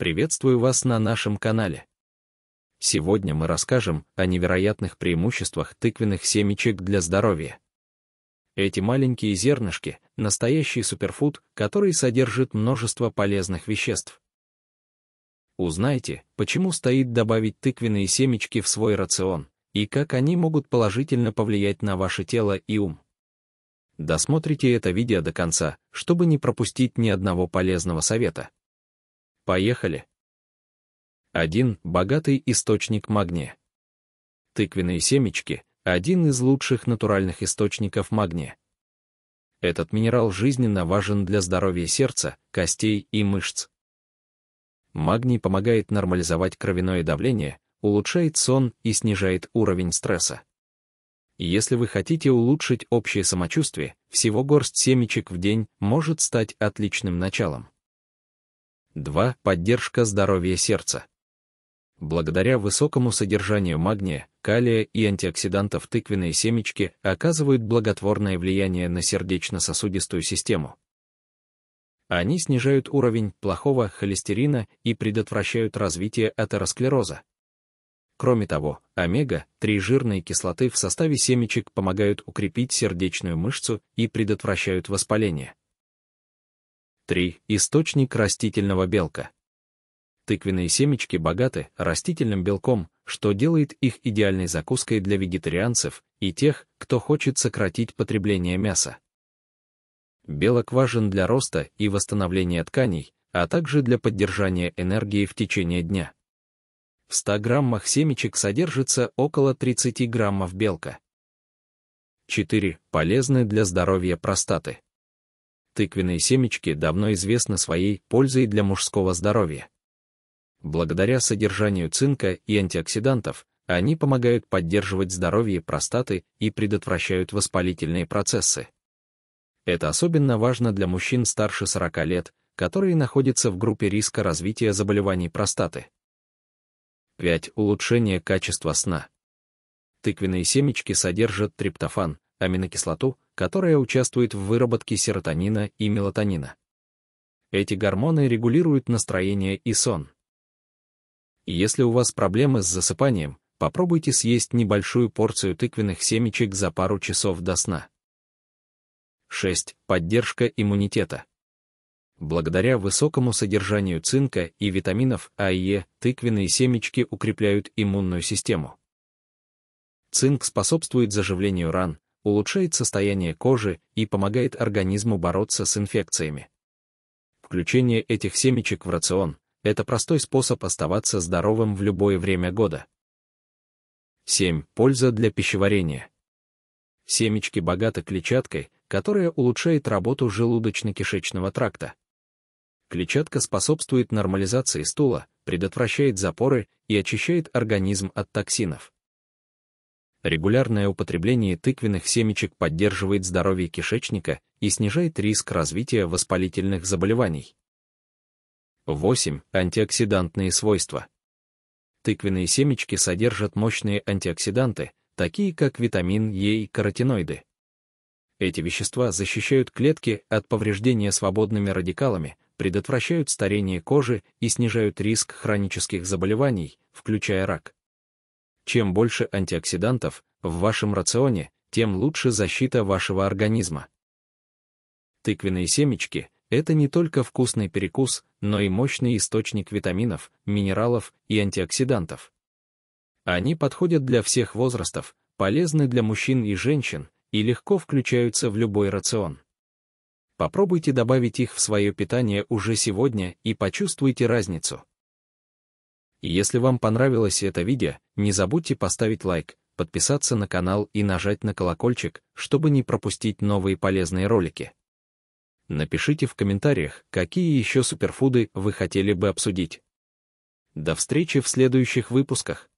Приветствую вас на нашем канале. Сегодня мы расскажем о невероятных преимуществах тыквенных семечек для здоровья. Эти маленькие зернышки – настоящий суперфуд, который содержит множество полезных веществ. Узнайте, почему стоит добавить тыквенные семечки в свой рацион, и как они могут положительно повлиять на ваше тело и ум. Досмотрите это видео до конца, чтобы не пропустить ни одного полезного совета. Поехали. 1. Богатый источник магния. Тыквенные семечки – один из лучших натуральных источников магния. Этот минерал жизненно важен для здоровья сердца, костей и мышц. Магний помогает нормализовать кровяное давление, улучшает сон и снижает уровень стресса. Если вы хотите улучшить общее самочувствие, всего горсть семечек в день может стать отличным началом. 2. Поддержка здоровья сердца. Благодаря высокому содержанию магния, калия и антиоксидантов тыквенные семечки оказывают благотворное влияние на сердечно-сосудистую систему. Они снижают уровень плохого холестерина и предотвращают развитие атеросклероза. Кроме того, омега-3 жирные кислоты в составе семечек помогают укрепить сердечную мышцу и предотвращают воспаление. 3. Источник растительного белка. Тыквенные семечки богаты растительным белком, что делает их идеальной закуской для вегетарианцев и тех, кто хочет сократить потребление мяса. Белок важен для роста и восстановления тканей, а также для поддержания энергии в течение дня. В 100 граммах семечек содержится около 30 граммов белка. 4. Полезны для здоровья простаты тыквенные семечки давно известны своей пользой для мужского здоровья. Благодаря содержанию цинка и антиоксидантов, они помогают поддерживать здоровье простаты и предотвращают воспалительные процессы. Это особенно важно для мужчин старше 40 лет, которые находятся в группе риска развития заболеваний простаты. 5. Улучшение качества сна. Тыквенные семечки содержат триптофан, аминокислоту, которая участвует в выработке серотонина и мелатонина. Эти гормоны регулируют настроение и сон. Если у вас проблемы с засыпанием, попробуйте съесть небольшую порцию тыквенных семечек за пару часов до сна. 6. Поддержка иммунитета. Благодаря высокому содержанию цинка и витаминов А и Е, тыквенные семечки укрепляют иммунную систему. Цинк способствует заживлению ран, улучшает состояние кожи и помогает организму бороться с инфекциями. Включение этих семечек в рацион – это простой способ оставаться здоровым в любое время года. 7. Польза для пищеварения. Семечки богаты клетчаткой, которая улучшает работу желудочно-кишечного тракта. Клетчатка способствует нормализации стула, предотвращает запоры и очищает организм от токсинов. Регулярное употребление тыквенных семечек поддерживает здоровье кишечника и снижает риск развития воспалительных заболеваний. 8. Антиоксидантные свойства. Тыквенные семечки содержат мощные антиоксиданты, такие как витамин Е и каротиноиды. Эти вещества защищают клетки от повреждения свободными радикалами, предотвращают старение кожи и снижают риск хронических заболеваний, включая рак. Чем больше антиоксидантов в вашем рационе, тем лучше защита вашего организма. Тыквенные семечки – это не только вкусный перекус, но и мощный источник витаминов, минералов и антиоксидантов. Они подходят для всех возрастов, полезны для мужчин и женщин и легко включаются в любой рацион. Попробуйте добавить их в свое питание уже сегодня и почувствуйте разницу. И если вам понравилось это видео, не забудьте поставить лайк, подписаться на канал и нажать на колокольчик, чтобы не пропустить новые полезные ролики. Напишите в комментариях, какие еще суперфуды вы хотели бы обсудить. До встречи в следующих выпусках.